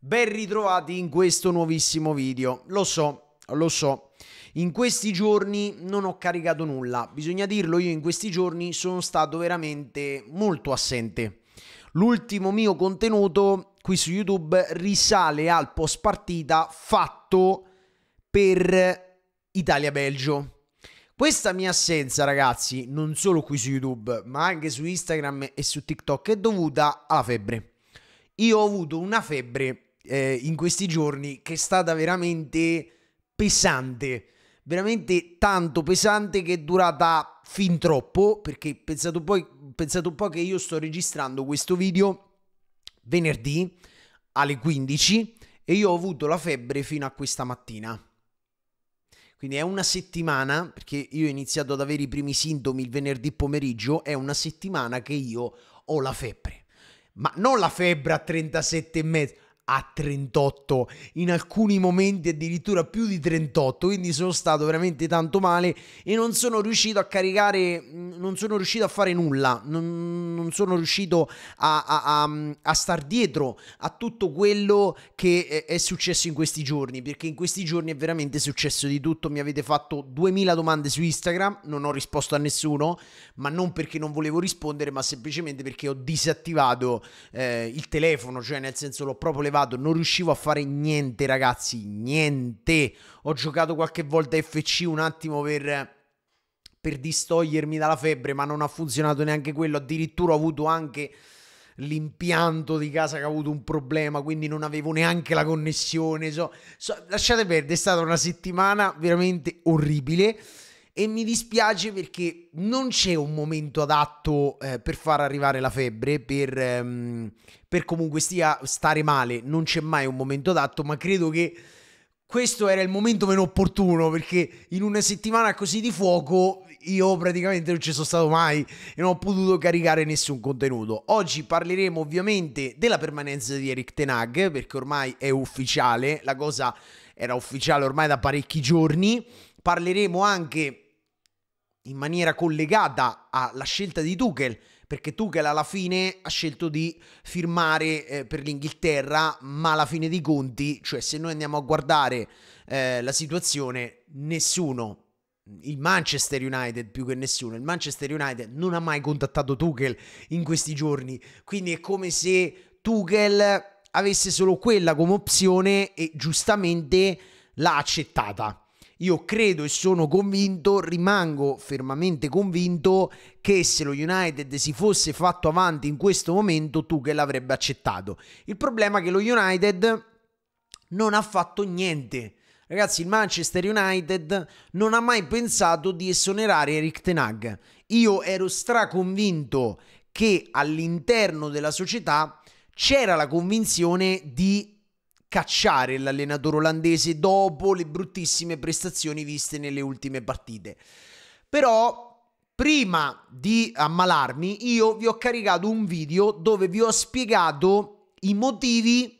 Ben ritrovati in questo nuovissimo video. Lo so, lo so. In questi giorni non ho caricato nulla, bisogna dirlo, io in questi giorni sono stato veramente molto assente. L'ultimo mio contenuto qui su YouTube risale al post partita fatto per Italia-Belgio. Questa mia assenza, ragazzi, non solo qui su YouTube, ma anche su Instagram e su TikTok è dovuta alla febbre. Io ho avuto una febbre eh, in questi giorni che è stata veramente pesante, veramente tanto pesante che è durata fin troppo, perché pensate un po', pensate un po che io sto registrando questo video venerdì alle 15 e io ho avuto la febbre fino a questa mattina. Quindi è una settimana, perché io ho iniziato ad avere i primi sintomi il venerdì pomeriggio, è una settimana che io ho la febbre. Ma non la febbre a 37 e mezzo, a 38, in alcuni momenti addirittura più di 38, quindi sono stato veramente tanto male e non sono riuscito a caricare, mm, non sono riuscito a fare nulla, non, non sono riuscito a, a, a, a, star dietro a tutto quello che è successo in questi giorni, perché in questi giorni è veramente successo di tutto, mi avete fatto 2000 domande su Instagram, non ho risposto a nessuno, ma non perché non volevo rispondere, ma semplicemente perché ho disattivato eh, il telefono, cioè nel senso l'ho proprio levato vado, non riuscivo a fare niente, ragazzi, niente. Ho giocato qualche volta FC un attimo per per distogliermi dalla febbre, ma non ha funzionato neanche quello. Addirittura ho avuto anche l'impianto di casa che ha avuto un problema, quindi non avevo neanche la connessione. So, so, lasciate perdere, è stata una settimana veramente orribile e mi dispiace perché non c'è un momento adatto eh, per far arrivare la febbre, per, ehm, per comunque stia stare male, non c'è mai un momento adatto, ma credo che questo era il momento meno opportuno perché in una settimana così di fuoco io praticamente non ci sono stato mai e non ho potuto caricare nessun contenuto. Oggi parleremo ovviamente della permanenza di Eric Tenag perché ormai è ufficiale, la cosa era ufficiale ormai da parecchi giorni. Parleremo anche in maniera collegata alla scelta di Tuchel, perché Tuchel alla fine ha scelto di firmare eh, per l'Inghilterra, ma alla fine dei conti, cioè se noi andiamo a guardare eh, la situazione, nessuno, il Manchester United più che nessuno, il Manchester United non ha mai contattato Tuchel in questi giorni, quindi è come se Tuchel avesse solo quella come opzione e giustamente l'ha accettata. Io credo e sono convinto, rimango fermamente convinto che se lo United si fosse fatto avanti in questo momento, tu che l'avrebbe accettato. Il problema è che lo United non ha fatto niente. Ragazzi, il Manchester United non ha mai pensato di esonerare Eric Tenag. Io ero straconvinto che all'interno della società c'era la convinzione di cacciare l'allenatore olandese dopo le bruttissime prestazioni viste nelle ultime partite. Però prima di ammalarmi io vi ho caricato un video dove vi ho spiegato i motivi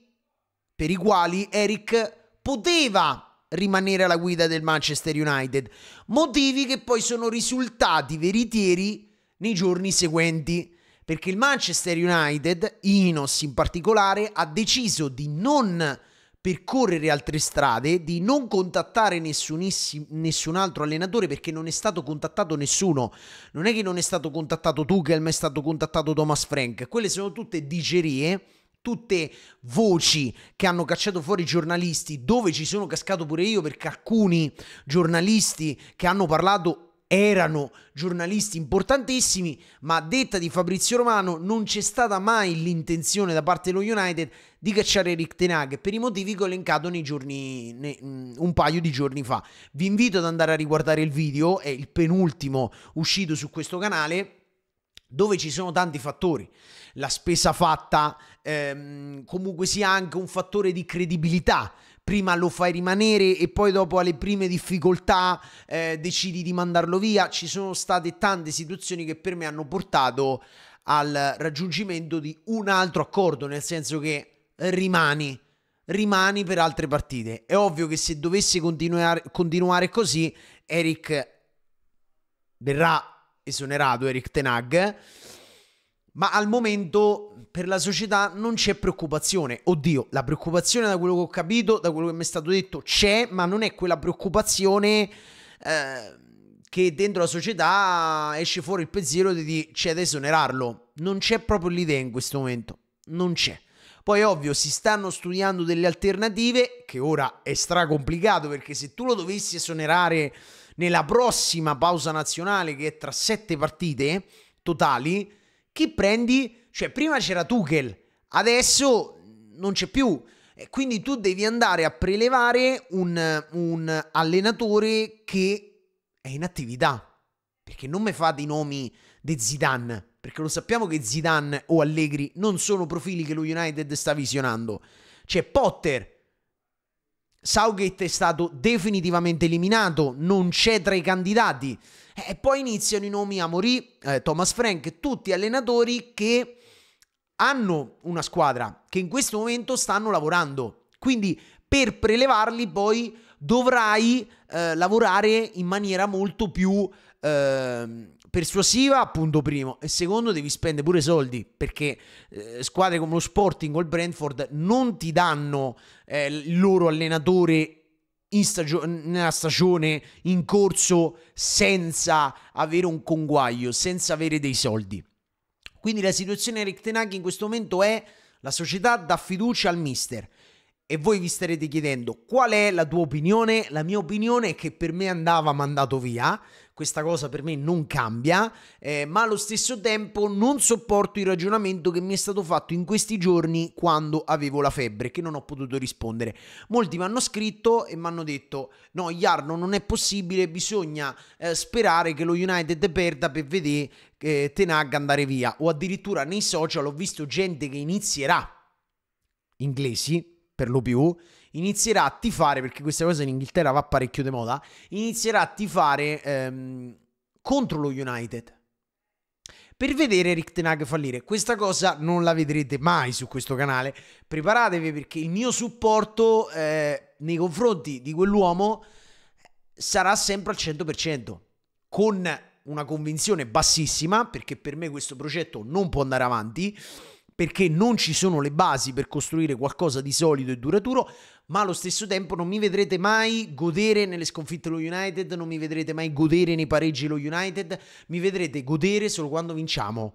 per i quali Eric poteva rimanere alla guida del Manchester United, motivi che poi sono risultati veritieri nei giorni seguenti perché il Manchester United, Inos in particolare, ha deciso di non percorrere altre strade, di non contattare nessun altro allenatore perché non è stato contattato nessuno. Non è che non è stato contattato Tuchel, ma è stato contattato Thomas Frank. Quelle sono tutte digerie, tutte voci che hanno cacciato fuori i giornalisti, dove ci sono cascato pure io perché alcuni giornalisti che hanno parlato erano giornalisti importantissimi, ma a detta di Fabrizio Romano non c'è stata mai l'intenzione da parte dello United di cacciare Rick Tenag per i motivi che ho elencato giorni, ne, un paio di giorni fa. Vi invito ad andare a riguardare il video, è il penultimo uscito su questo canale dove ci sono tanti fattori. La spesa fatta ehm, comunque sia anche un fattore di credibilità prima lo fai rimanere e poi dopo alle prime difficoltà eh, decidi di mandarlo via. Ci sono state tante situazioni che per me hanno portato al raggiungimento di un altro accordo, nel senso che rimani, rimani per altre partite. È ovvio che se dovesse continuare, continuare così, Eric verrà esonerato, Eric Tenag ma al momento per la società non c'è preoccupazione. Oddio, la preoccupazione da quello che ho capito, da quello che mi è stato detto, c'è, ma non è quella preoccupazione eh, che dentro la società esce fuori il pensiero di c'è da esonerarlo. Non c'è proprio l'idea in questo momento, non c'è. Poi ovvio si stanno studiando delle alternative, che ora è stracomplicato perché se tu lo dovessi esonerare nella prossima pausa nazionale che è tra sette partite totali, chi prendi? Cioè, prima c'era Tuchel, adesso non c'è più. E quindi tu devi andare a prelevare un, un allenatore che è in attività. Perché non mi fate i nomi di Zidane, perché lo sappiamo che Zidane o Allegri non sono profili che lo United sta visionando. C'è Potter, Southgate è stato definitivamente eliminato, non c'è tra i candidati. Eh, e poi iniziano i nomi Amori, eh, Thomas Frank, tutti allenatori che hanno una squadra, che in questo momento stanno lavorando. Quindi per prelevarli poi dovrai eh, lavorare in maniera molto più eh, persuasiva, punto primo, e secondo devi spendere pure soldi perché eh, squadre come lo Sporting o il Brentford non ti danno eh, il loro allenatore stagio- nella stagione in corso senza avere un conguaglio, senza avere dei soldi. Quindi la situazione di Rictenaghi in questo momento è la società dà fiducia al mister. E voi vi starete chiedendo qual è la tua opinione? La mia opinione è che per me andava mandato via questa cosa per me non cambia, eh, ma allo stesso tempo non sopporto il ragionamento che mi è stato fatto in questi giorni quando avevo la febbre, che non ho potuto rispondere. Molti mi hanno scritto e mi hanno detto no, Jarno non è possibile, bisogna eh, sperare che lo United perda per vedere eh, Tenag andare via, o addirittura nei social ho visto gente che inizierà inglesi per lo più inizierà a tifare, perché questa cosa in Inghilterra va parecchio di moda, inizierà a tifare ehm, contro lo United per vedere Rick Tenag fallire. Questa cosa non la vedrete mai su questo canale. Preparatevi perché il mio supporto eh, nei confronti di quell'uomo sarà sempre al 100%, con una convinzione bassissima, perché per me questo progetto non può andare avanti, perché non ci sono le basi per costruire qualcosa di solido e duraturo, ma allo stesso tempo non mi vedrete mai godere nelle sconfitte lo United, non mi vedrete mai godere nei pareggi lo United, mi vedrete godere solo quando vinciamo.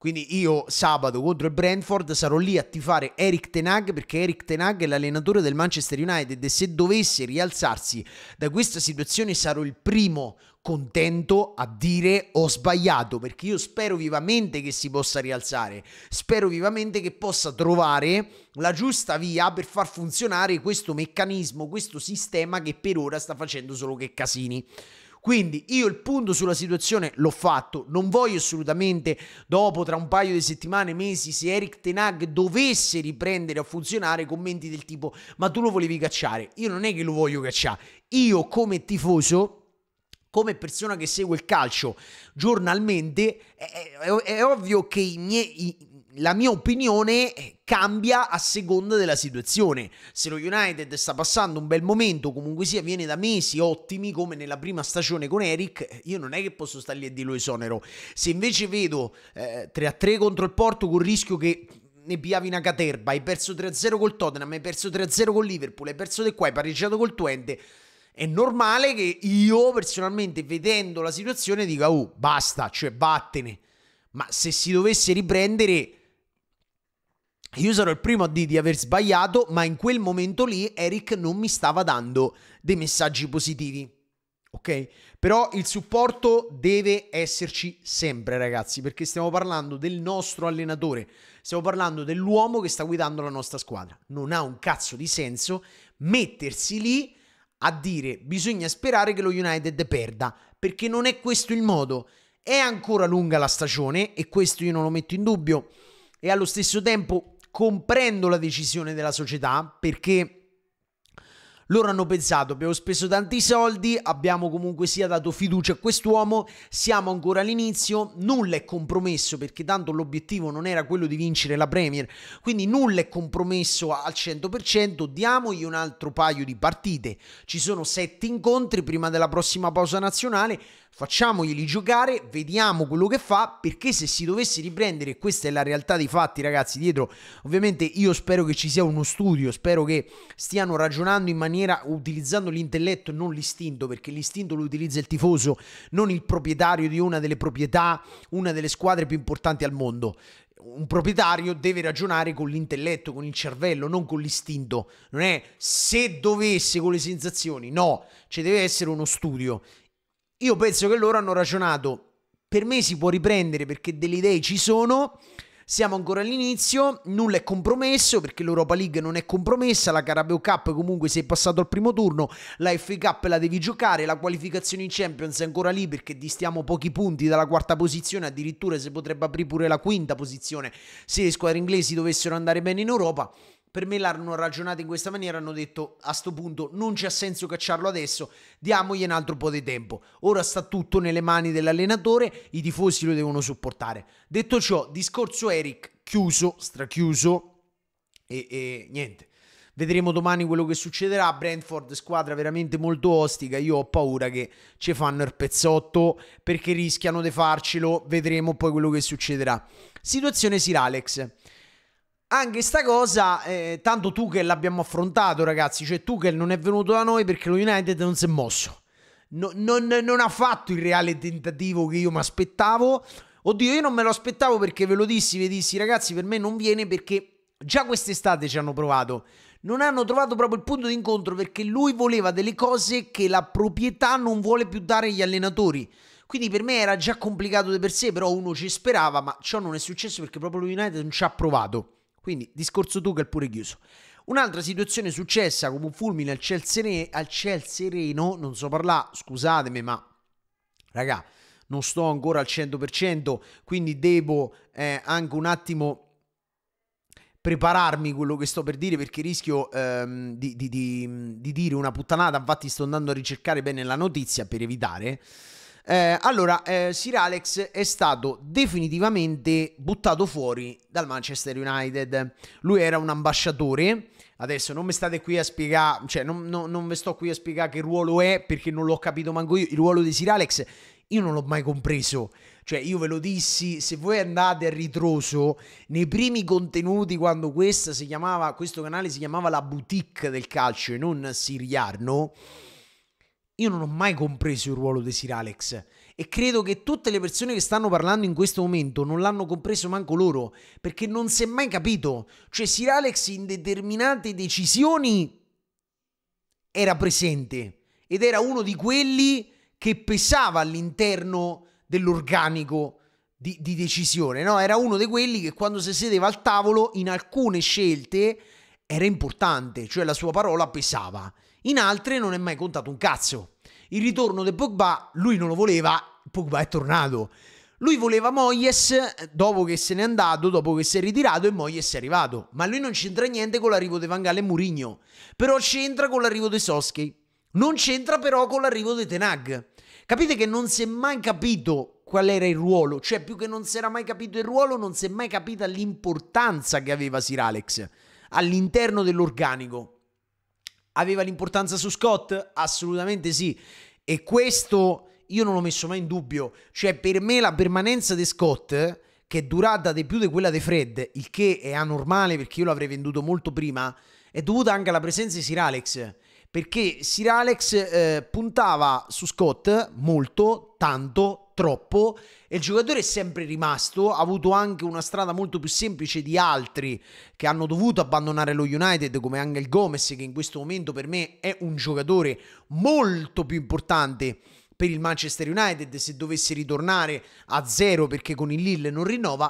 Quindi io sabato contro il Brentford sarò lì a tifare Eric Tenag perché Eric Tenag è l'allenatore del Manchester United e se dovesse rialzarsi da questa situazione sarò il primo contento a dire ho sbagliato perché io spero vivamente che si possa rialzare, spero vivamente che possa trovare la giusta via per far funzionare questo meccanismo, questo sistema che per ora sta facendo solo che casini. Quindi io il punto sulla situazione l'ho fatto, non voglio assolutamente dopo tra un paio di settimane, mesi, se Eric Tenag dovesse riprendere a funzionare commenti del tipo ma tu lo volevi cacciare, io non è che lo voglio cacciare, io come tifoso come persona che segue il calcio giornalmente, è, è, è ovvio che i miei, i, la mia opinione eh, cambia a seconda della situazione. Se lo United sta passando un bel momento, comunque sia, viene da mesi ottimi come nella prima stagione con Eric, io non è che posso stare lì e dirlo esonero. Se invece vedo eh, 3-3 contro il Porto con il rischio che ne piavi una caterba, hai perso 3-0 col Tottenham, hai perso 3-0 col Liverpool, hai perso di qua, hai pareggiato col Twente, è normale che io personalmente vedendo la situazione dica oh basta, cioè vattene. Ma se si dovesse riprendere io sarò il primo a dire di aver sbagliato, ma in quel momento lì Eric non mi stava dando dei messaggi positivi. Ok? Però il supporto deve esserci sempre, ragazzi, perché stiamo parlando del nostro allenatore, stiamo parlando dell'uomo che sta guidando la nostra squadra. Non ha un cazzo di senso mettersi lì a dire bisogna sperare che lo United perda, perché non è questo il modo. È ancora lunga la stagione e questo io non lo metto in dubbio. E allo stesso tempo comprendo la decisione della società perché loro hanno pensato abbiamo speso tanti soldi, abbiamo comunque sia dato fiducia a quest'uomo, siamo ancora all'inizio, nulla è compromesso perché tanto l'obiettivo non era quello di vincere la Premier, quindi nulla è compromesso al 100%, diamogli un altro paio di partite, ci sono sette incontri prima della prossima pausa nazionale facciamogli giocare, vediamo quello che fa, perché se si dovesse riprendere, questa è la realtà dei fatti ragazzi, dietro ovviamente io spero che ci sia uno studio, spero che stiano ragionando in maniera utilizzando l'intelletto e non l'istinto, perché l'istinto lo utilizza il tifoso, non il proprietario di una delle proprietà, una delle squadre più importanti al mondo un proprietario deve ragionare con l'intelletto, con il cervello, non con l'istinto. Non è se dovesse con le sensazioni, no, ci deve essere uno studio. Io penso che loro hanno ragionato, per me si può riprendere perché delle idee ci sono, siamo ancora all'inizio, nulla è compromesso perché l'Europa League non è compromessa, la Carabeo Cup comunque sei passato al primo turno, la FA Cup la devi giocare, la qualificazione in Champions è ancora lì perché distiamo pochi punti dalla quarta posizione, addirittura si potrebbe aprire pure la quinta posizione se le squadre inglesi dovessero andare bene in Europa per me l'hanno ragionato in questa maniera, hanno detto a questo punto non c'è senso cacciarlo adesso, diamogli un altro po' di tempo. Ora sta tutto nelle mani dell'allenatore, i tifosi lo devono supportare. Detto ciò, discorso Eric chiuso, strachiuso e, e niente. Vedremo domani quello che succederà. Brentford, squadra veramente molto ostica. Io ho paura che ci fanno il pezzotto perché rischiano di farcelo. Vedremo poi quello che succederà. Situazione Siralex. Alex. Anche sta cosa, eh, tanto tu che l'abbiamo affrontato, ragazzi, cioè tu che non è venuto da noi perché lo United non si è mosso. No, non, non, ha fatto il reale tentativo che io mi aspettavo. Oddio, io non me lo aspettavo perché ve lo dissi, vi dissi, ragazzi, per me non viene perché già quest'estate ci hanno provato. Non hanno trovato proprio il punto d'incontro perché lui voleva delle cose che la proprietà non vuole più dare agli allenatori. Quindi per me era già complicato di per sé, però uno ci sperava, ma ciò non è successo perché proprio lo United non ci ha provato. Quindi discorso Tuchel pure chiuso. Un'altra situazione successa come un fulmine al ciel, sereno, al ciel sereno, non so parlare, scusatemi, ma raga, non sto ancora al 100%, quindi devo eh, anche un attimo prepararmi quello che sto per dire perché rischio ehm, di, di, di, di, dire una puttanata, infatti sto andando a ricercare bene la notizia per evitare. Eh, allora, eh, Sir Alex è stato definitivamente buttato fuori dal Manchester United. Lui era un ambasciatore. Adesso non mi state qui a spiegare, cioè non, non, non vi sto qui a spiegare che ruolo è perché non l'ho capito manco io. Il ruolo di Sir Alex io non l'ho mai compreso. Cioè, io ve lo dissi, se voi andate a ritroso, nei primi contenuti, quando chiamava, questo canale si chiamava La Boutique del Calcio e non Siriarno, io non ho mai compreso il ruolo di Sir Alex e credo che tutte le persone che stanno parlando in questo momento non l'hanno compreso manco loro, perché non si è mai capito. Cioè Sir Alex in determinate decisioni era presente ed era uno di quelli che pesava all'interno dell'organico di, di, decisione, no? Era uno di quelli che quando si sedeva al tavolo in alcune scelte era importante, cioè la sua parola pesava in altre non è mai contato un cazzo. Il ritorno di Pogba, lui non lo voleva, Pogba è tornato. Lui voleva Moyes dopo che se n'è andato, dopo che si è ritirato e Moyes è arrivato. Ma lui non c'entra niente con l'arrivo di Van Gaal e Mourinho. Però c'entra con l'arrivo di Soschi. Non c'entra però con l'arrivo di Tenag. Capite che non si è mai capito qual era il ruolo. Cioè più che non si era mai capito il ruolo, non si è mai capita l'importanza che aveva Sir Alex all'interno dell'organico. Aveva l'importanza su Scott? Assolutamente sì. E questo io non l'ho messo mai in dubbio. Cioè, per me la permanenza di Scott, che è durata di più di quella di Fred, il che è anormale perché io l'avrei venduto molto prima, è dovuta anche alla presenza di Sir Alex perché Sir Alex eh, puntava su Scott molto, tanto, troppo e il giocatore è sempre rimasto, ha avuto anche una strada molto più semplice di altri che hanno dovuto abbandonare lo United come Angel Gomez che in questo momento per me è un giocatore molto più importante per il Manchester United se dovesse ritornare a zero perché con il Lille non rinnova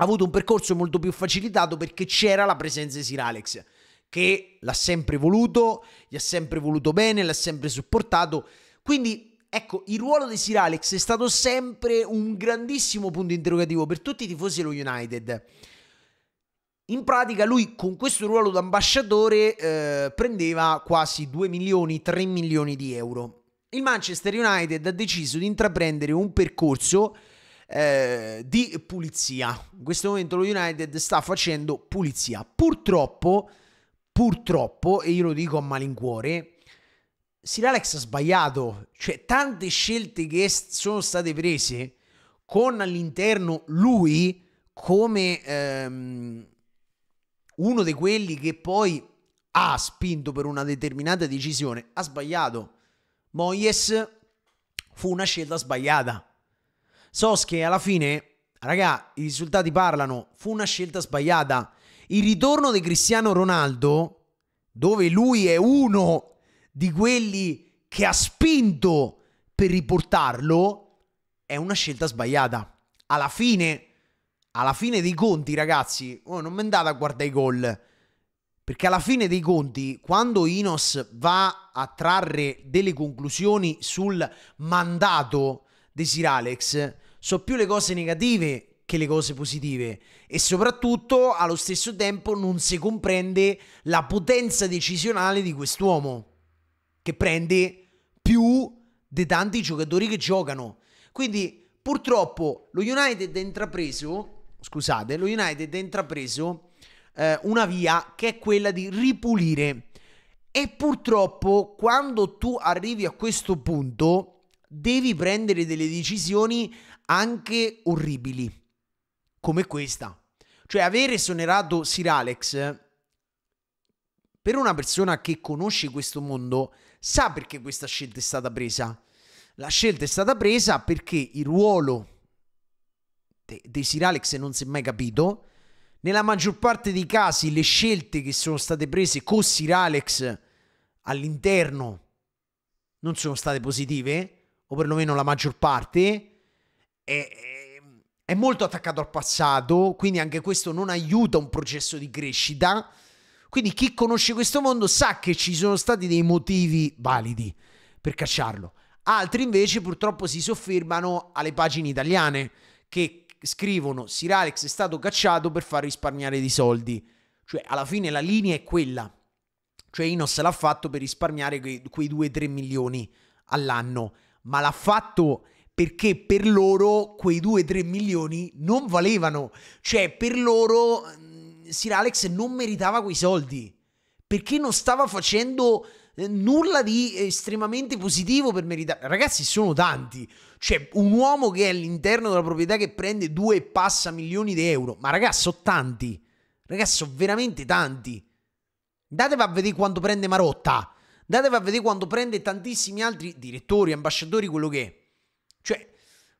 ha avuto un percorso molto più facilitato perché c'era la presenza di Sir Alex che l'ha sempre voluto, gli ha sempre voluto bene, l'ha sempre supportato. Quindi ecco, il ruolo di Sir Alex è stato sempre un grandissimo punto interrogativo per tutti i tifosi dello United. In pratica lui con questo ruolo d'ambasciatore eh, prendeva quasi 2 milioni, 3 milioni di euro. Il Manchester United ha deciso di intraprendere un percorso eh, di pulizia. In questo momento lo United sta facendo pulizia. Purtroppo purtroppo, e io lo dico a malincuore, Siralex ha sbagliato, cioè tante scelte che sono state prese con all'interno lui come ehm, uno di quelli che poi ha spinto per una determinata decisione, ha sbagliato. Moyes fu una scelta sbagliata. Sos che alla fine, raga, i risultati parlano, fu una scelta sbagliata. Il ritorno di Cristiano Ronaldo, dove lui è uno di quelli che ha spinto per riportarlo, è una scelta sbagliata. Alla fine, alla fine dei conti, ragazzi, oh, non mi andate a guardare i gol. Perché alla fine dei conti, quando Inos va a trarre delle conclusioni sul mandato di Sir Alex, so più le cose negative che le cose positive e soprattutto allo stesso tempo non si comprende la potenza decisionale di quest'uomo che prende più dei tanti giocatori che giocano. Quindi purtroppo lo United ha intrapreso, scusate, lo United ha intrapreso eh, una via che è quella di ripulire e purtroppo quando tu arrivi a questo punto devi prendere delle decisioni anche orribili come questa. Cioè avere esonerato Sir Alex per una persona che conosce questo mondo sa perché questa scelta è stata presa. La scelta è stata presa perché il ruolo de- dei Sir Alex non si è mai capito. Nella maggior parte dei casi le scelte che sono state prese con Sir Alex all'interno non sono state positive, o perlomeno la maggior parte. E, è molto attaccato al passato, quindi anche questo non aiuta un processo di crescita. Quindi chi conosce questo mondo sa che ci sono stati dei motivi validi per cacciarlo. Altri invece purtroppo si soffermano alle pagine italiane che scrivono Sir Alex è stato cacciato per far risparmiare dei soldi. Cioè alla fine la linea è quella. Cioè Inos l'ha fatto per risparmiare quei, quei 2-3 milioni all'anno, ma l'ha fatto perché per loro quei 2-3 milioni non valevano, cioè per loro mm, Sir Alex non meritava quei soldi perché non stava facendo eh, nulla di estremamente positivo per meritare. Ragazzi, sono tanti. Cioè, un uomo che è all'interno della proprietà che prende 2 e passa milioni di euro. Ma ragazzi, sono tanti. Ragazzi, sono veramente tanti. Datevi a vedere quanto prende Marotta. Datevi a vedere quanto prende tantissimi altri direttori, ambasciatori, quello che è. Cioè,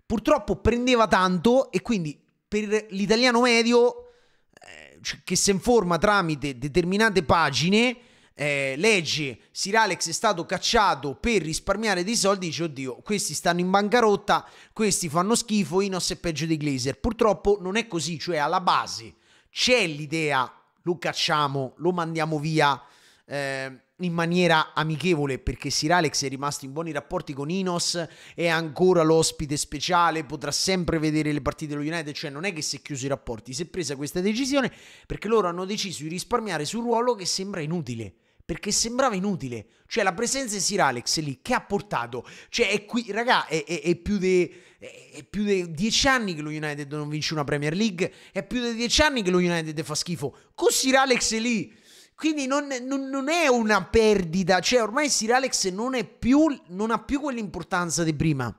purtroppo prendeva tanto e quindi per l'italiano medio eh, cioè, che si informa tramite determinate pagine, eh, legge Siralex è stato cacciato per risparmiare dei soldi, dice oddio, questi stanno in bancarotta, questi fanno schifo, Inos è peggio dei Glazer. Purtroppo non è così, cioè alla base c'è l'idea lo cacciamo, lo mandiamo via. Eh, in maniera amichevole perché Sir Alex è rimasto in buoni rapporti con Inos, è ancora l'ospite speciale, potrà sempre vedere le partite dello United, cioè non è che si è chiuso i rapporti, si è presa questa decisione perché loro hanno deciso di risparmiare sul ruolo che sembra inutile. Perché sembrava inutile, cioè la presenza di Sir Alex lì che ha portato, cioè è qui, raga, è, è, è più di è più di dieci anni che lo United non vince una Premier League, è più di dieci anni che lo United fa schifo. Con Sir Alex lì quindi non, non, non, è una perdita, cioè ormai Sir Alex non, è più, non ha più quell'importanza di prima.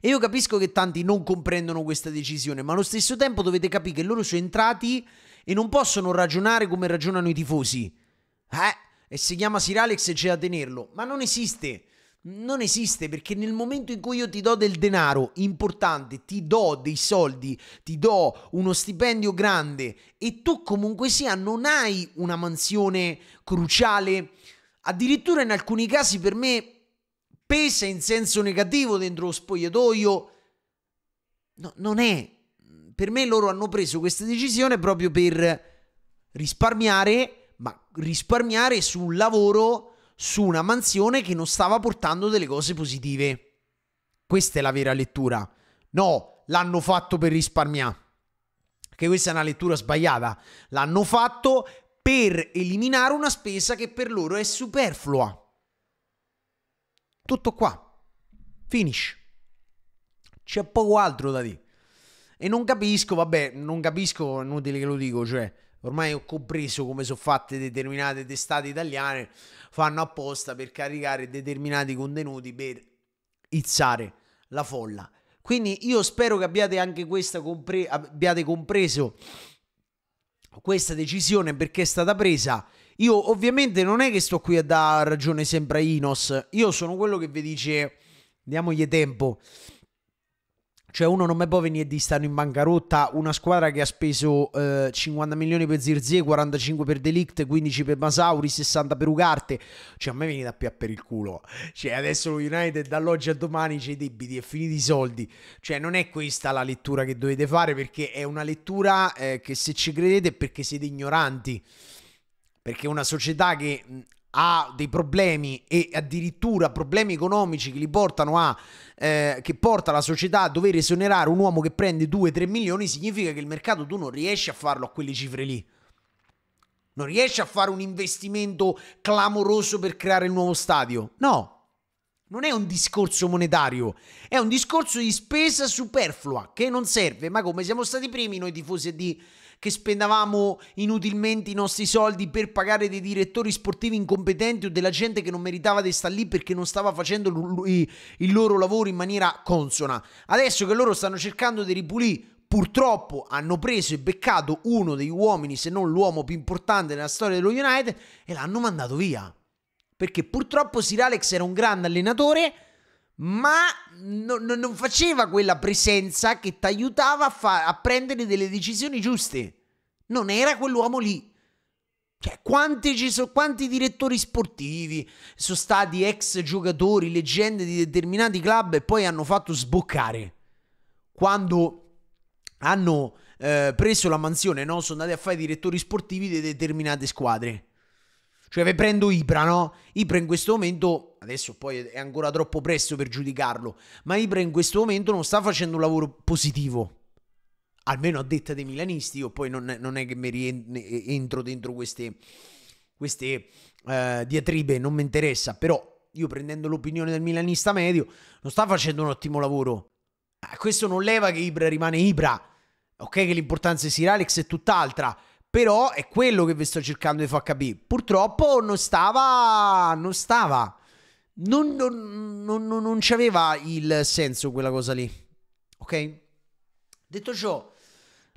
E io capisco che tanti non comprendono questa decisione, ma allo stesso tempo dovete capire che loro sono entrati e non possono ragionare come ragionano i tifosi. Eh? E si chiama Sir Alex e c'è da tenerlo, ma non esiste. Non esiste perché nel momento in cui io ti do del denaro importante, ti do dei soldi, ti do uno stipendio grande e tu comunque sia non hai una mansione cruciale, addirittura in alcuni casi per me pesa in senso negativo dentro lo spogliatoio, no, non è. Per me loro hanno preso questa decisione proprio per risparmiare, ma risparmiare sul lavoro su una mansione che non stava portando delle cose positive. Questa è la vera lettura. No, l'hanno fatto per risparmiare. Che questa è una lettura sbagliata. L'hanno fatto per eliminare una spesa che per loro è superflua. Tutto qua. Finish. C'è poco altro da dire. E non capisco, vabbè, non capisco, è inutile che lo dico, cioè, ormai ho compreso come sono fatte determinate testate italiane, fanno apposta per caricare determinati contenuti per izzare la folla. Quindi io spero che abbiate anche questa compre- abbiate compreso questa decisione perché è stata presa. Io ovviamente non è che sto qui a dare ragione sempre a Inos, io sono quello che vi dice diamogli tempo, cioè uno non mi può venire di stare in bancarotta una squadra che ha speso eh, 50 milioni per Zirzie, 45 per Delict, 15 per Masauri, 60 per Ugarte. Cioè a me viene da più per il culo. Cioè adesso lo United dall'oggi a domani c'è i debiti e finiti i soldi. Cioè non è questa la lettura che dovete fare perché è una lettura eh, che se ci credete è perché siete ignoranti perché una società che ha dei problemi e addirittura problemi economici che li portano a eh, che porta la società a dover esonerare un uomo che prende 2-3 milioni significa che il mercato tu non riesci a farlo a quelle cifre lì non riesci a fare un investimento clamoroso per creare il nuovo stadio no non è un discorso monetario, è un discorso di spesa superflua che non serve, ma come siamo stati primi noi tifosi di che spendavamo inutilmente i nostri soldi per pagare dei direttori sportivi incompetenti o della gente che non meritava di stare lì perché non stava facendo lui, il loro lavoro in maniera consona. Adesso che loro stanno cercando di ripulire purtroppo hanno preso e beccato uno degli uomini, se non l'uomo più importante nella storia dello United, e l'hanno mandato via. Perché purtroppo Sir Alex era un grande allenatore, ma no, no, non faceva quella presenza che ti aiutava a, a prendere delle decisioni giuste. Non era quell'uomo lì. Cioè, quanti, so, quanti, direttori sportivi sono stati ex giocatori, leggende di determinati club e poi hanno fatto sboccare quando hanno eh, preso la mansione, no? sono andati a fare direttori sportivi di determinate squadre. Cioè, vi prendo Ibra, no? Ibra in questo momento, adesso poi è ancora troppo presto per giudicarlo, ma Ibra in questo momento non sta facendo un lavoro positivo. Almeno a detta dei milanisti, io poi non, non è che mi entro dentro queste, queste uh, diatribe, non mi interessa, però io prendendo l'opinione del milanista medio, non sta facendo un ottimo lavoro. Eh, questo non leva che Ibra rimane Ibra. Ok che l'importanza di Sir Alex è tutt'altra, però è quello che vi sto cercando di far capire. Purtroppo non stava. Non stava. Non, non, non, non c'aveva il senso quella cosa lì. Ok? Detto ciò,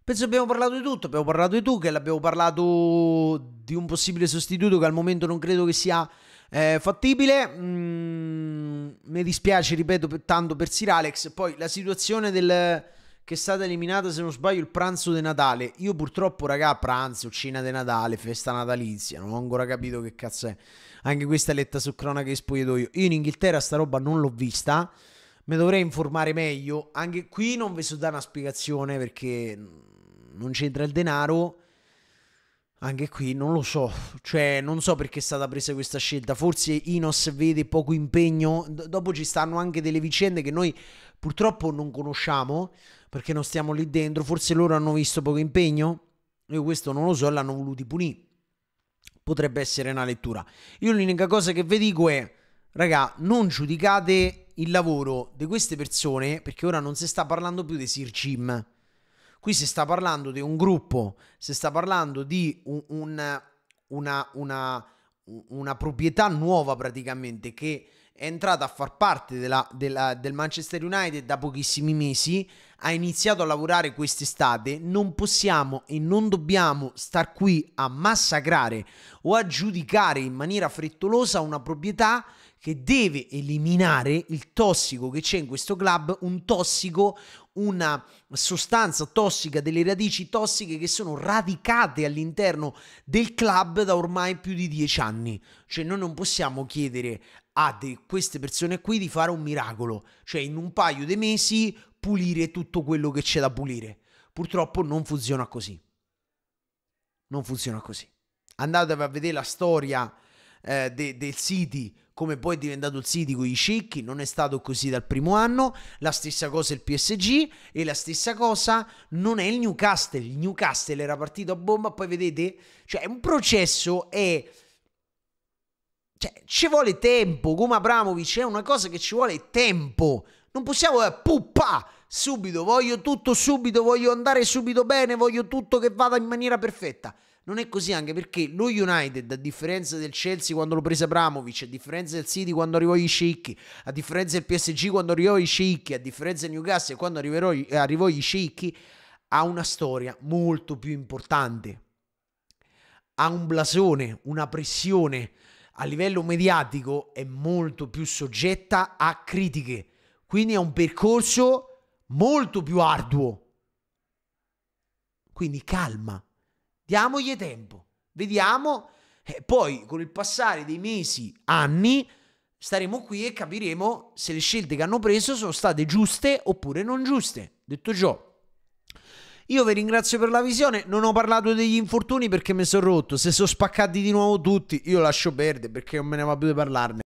penso abbiamo parlato di tutto. Abbiamo parlato di Tuchel, abbiamo parlato di un possibile sostituto che al momento non credo che sia eh, fattibile. Mm, mi dispiace, ripeto, tanto per Sir Alex. Poi la situazione del che è stata eliminata, se non sbaglio, il pranzo di Natale. Io purtroppo, raga, pranzo, cena di Natale, festa natalizia, non ho ancora capito che cazzo è. Anche questa è letta su cronaca e spogliatoio. Io in Inghilterra sta roba non l'ho vista, mi dovrei informare meglio. Anche qui non vi so dare una spiegazione perché non c'entra il denaro. Anche qui non lo so, cioè non so perché è stata presa questa scelta, forse Inos vede poco impegno, D dopo ci stanno anche delle vicende che noi purtroppo non conosciamo, perché non stiamo lì dentro, forse loro hanno visto poco impegno, io questo non lo so, l'hanno voluti punire. Potrebbe essere una lettura. Io l'unica cosa che vi dico è, raga, non giudicate il lavoro di queste persone, perché ora non si sta parlando più di Sircim. Qui si sta parlando di un gruppo, si sta parlando di un, un, una, una, una proprietà nuova praticamente che è entrata a far parte della, della, del Manchester United da pochissimi mesi, ha iniziato a lavorare quest'estate, non possiamo e non dobbiamo star qui a massacrare o a giudicare in maniera frettolosa una proprietà che deve eliminare il tossico che c'è in questo club, un tossico, una sostanza tossica, delle radici tossiche che sono radicate all'interno del club da ormai più di dieci anni. Cioè noi non possiamo chiedere a de- queste persone qui di fare un miracolo, cioè in un paio di mesi pulire tutto quello che c'è da pulire. Purtroppo non funziona così. Non funziona così. Andatevi a vedere la storia eh, de- del City, come poi è diventato il City con i cicchi, non è stato così dal primo anno, la stessa cosa il PSG e la stessa cosa non è il Newcastle, il Newcastle era partito a bomba, poi vedete, cioè un processo è cioè, ci vuole tempo, come Abramovic, è una cosa che ci vuole tempo. Non possiamo eh, puppa subito, voglio tutto subito, voglio andare subito bene, voglio tutto che vada in maniera perfetta. Non è così anche perché lo United, a differenza del Chelsea quando lo prese Abramovic, a differenza del City quando arrivò gli sceicchi, a differenza del PSG quando arrivò gli sceicchi, a differenza del Newcastle quando arriverò, eh, arrivò gli sceicchi, ha una storia molto più importante. Ha un blasone, una pressione, a livello mediatico è molto più soggetta a critiche, quindi è un percorso molto più arduo. Quindi calma, diamogli tempo, vediamo e poi con il passare dei mesi, anni, staremo qui e capiremo se le scelte che hanno preso sono state giuste oppure non giuste. Detto ciò, io vi ringrazio per la visione, non ho parlato degli infortuni perché mi sono rotto, se sono spaccati di nuovo tutti, io lascio perdere perché non me ne va più di parlarne.